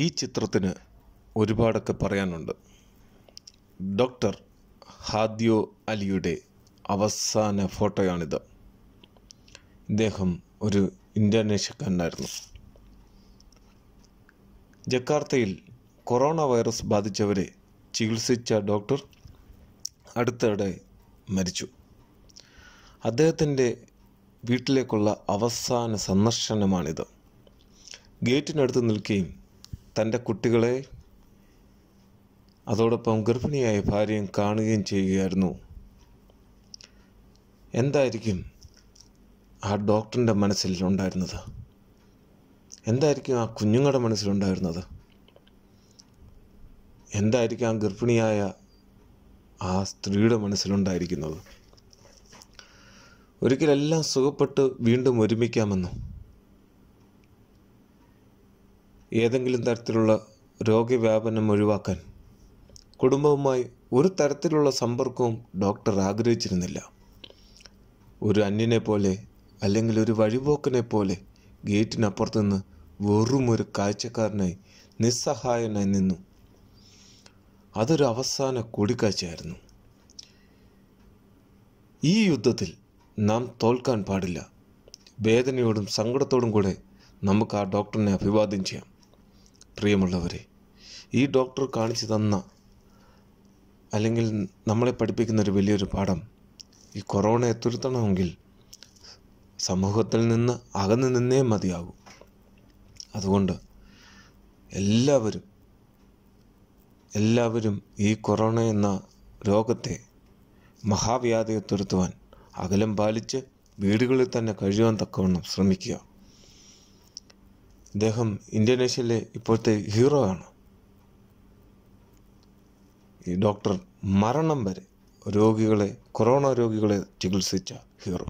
ഈ ചിത്രത്തിന് ഒരുപാടൊക്കെ പറയാനുണ്ട് ഡോക്ടർ ഹാദിയോ അലിയുടെ അവസാന ഫോട്ടോയാണിത് ഇദ്ദേഹം ഒരു ഇന്തോനേഷ്യക്കാരനായിരുന്നു ജക്കാർത്തയിൽ കൊറോണ വൈറസ് ബാധിച്ചവരെ ചികിത്സിച്ച ഡോക്ടർ അടുത്തിടെ മരിച്ചു അദ്ദേഹത്തിൻ്റെ വീട്ടിലേക്കുള്ള അവസാന സന്ദർശനമാണിത് ഗേറ്റിനടുത്ത് നിൽക്കുകയും തൻ്റെ കുട്ടികളെ അതോടൊപ്പം ഗർഭിണിയായ ഭാര്യയും കാണുകയും ചെയ്യുകയായിരുന്നു എന്തായിരിക്കും ആ ഡോക്ടറിൻ്റെ മനസ്സിൽ ഉണ്ടായിരുന്നത് എന്തായിരിക്കും ആ കുഞ്ഞുങ്ങളുടെ മനസ്സിലുണ്ടായിരുന്നത് എന്തായിരിക്കും ആ ഗർഭിണിയായ ആ സ്ത്രീയുടെ മനസ്സിലുണ്ടായിരിക്കുന്നത് ഒരിക്കലെല്ലാം സുഖപ്പെട്ട് വീണ്ടും ഒരുമിക്കാമെന്നും ഏതെങ്കിലും തരത്തിലുള്ള രോഗവ്യാപനം ഒഴിവാക്കാൻ കുടുംബവുമായി ഒരു തരത്തിലുള്ള സമ്പർക്കവും ഡോക്ടർ ആഗ്രഹിച്ചിരുന്നില്ല ഒരു അന്യനെ പോലെ അല്ലെങ്കിൽ ഒരു വഴിപോക്കനെ പോലെ ഗേറ്റിനപ്പുറത്തു നിന്ന് വെറും ഒരു കാഴ്ചക്കാരനായി നിസ്സഹായനായി നിന്നു അതൊരു അവസാന കൂടിക്കാഴ്ചയായിരുന്നു ഈ യുദ്ധത്തിൽ നാം തോൽക്കാൻ പാടില്ല വേദനയോടും സങ്കടത്തോടും കൂടെ നമുക്ക് ആ ഡോക്ടറിനെ അഭിവാദ്യം ചെയ്യാം പ്രിയമുള്ളവരെ ഈ ഡോക്ടർ കാണിച്ചു തന്ന അല്ലെങ്കിൽ നമ്മളെ പഠിപ്പിക്കുന്ന ഒരു വലിയൊരു പാഠം ഈ കൊറോണയെ തുരുത്തണമെങ്കിൽ സമൂഹത്തിൽ നിന്ന് അകന്നു നിന്നേ മതിയാകൂ അതുകൊണ്ട് എല്ലാവരും എല്ലാവരും ഈ കൊറോണ എന്ന രോഗത്തെ മഹാവ്യാധിയെ തുരുത്തുവാൻ അകലം പാലിച്ച് വീടുകളിൽ തന്നെ കഴിയുവാൻ തക്കവണ്ണം ശ്രമിക്കുക അദ്ദേഹം ഇന്തോനേഷ്യയിലെ ഇപ്പോഴത്തെ ഹീറോ ആണ് ഈ ഡോക്ടർ മരണം വരെ രോഗികളെ കൊറോണ രോഗികളെ ചികിത്സിച്ച ഹീറോ